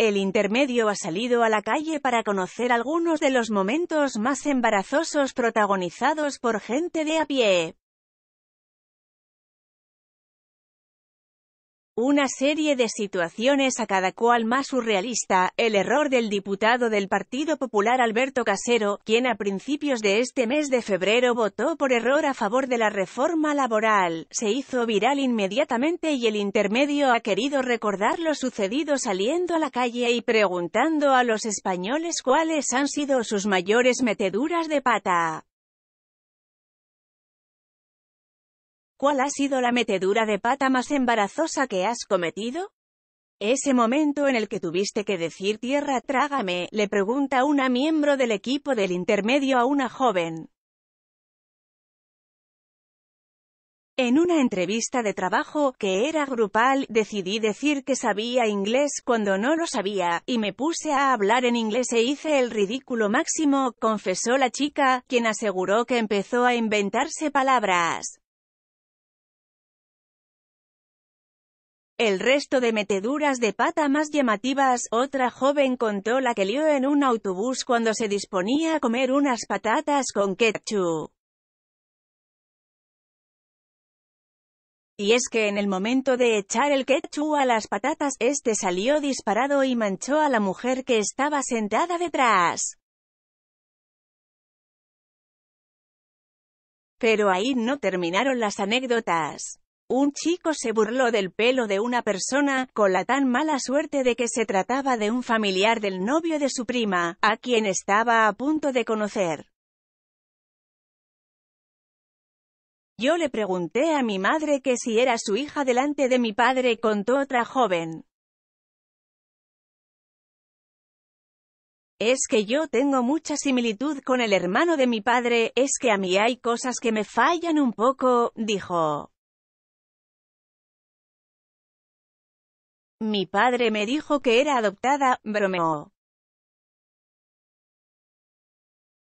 El intermedio ha salido a la calle para conocer algunos de los momentos más embarazosos protagonizados por gente de a pie. Una serie de situaciones a cada cual más surrealista, el error del diputado del Partido Popular Alberto Casero, quien a principios de este mes de febrero votó por error a favor de la reforma laboral, se hizo viral inmediatamente y el intermedio ha querido recordar lo sucedido saliendo a la calle y preguntando a los españoles cuáles han sido sus mayores meteduras de pata. ¿Cuál ha sido la metedura de pata más embarazosa que has cometido? Ese momento en el que tuviste que decir tierra trágame, le pregunta una miembro del equipo del intermedio a una joven. En una entrevista de trabajo, que era grupal, decidí decir que sabía inglés cuando no lo sabía, y me puse a hablar en inglés e hice el ridículo máximo, confesó la chica, quien aseguró que empezó a inventarse palabras. El resto de meteduras de pata más llamativas, otra joven contó la que lió en un autobús cuando se disponía a comer unas patatas con ketchup. Y es que en el momento de echar el ketchup a las patatas, este salió disparado y manchó a la mujer que estaba sentada detrás. Pero ahí no terminaron las anécdotas. Un chico se burló del pelo de una persona, con la tan mala suerte de que se trataba de un familiar del novio de su prima, a quien estaba a punto de conocer. Yo le pregunté a mi madre que si era su hija delante de mi padre, contó otra joven. Es que yo tengo mucha similitud con el hermano de mi padre, es que a mí hay cosas que me fallan un poco, dijo. Mi padre me dijo que era adoptada, bromeó.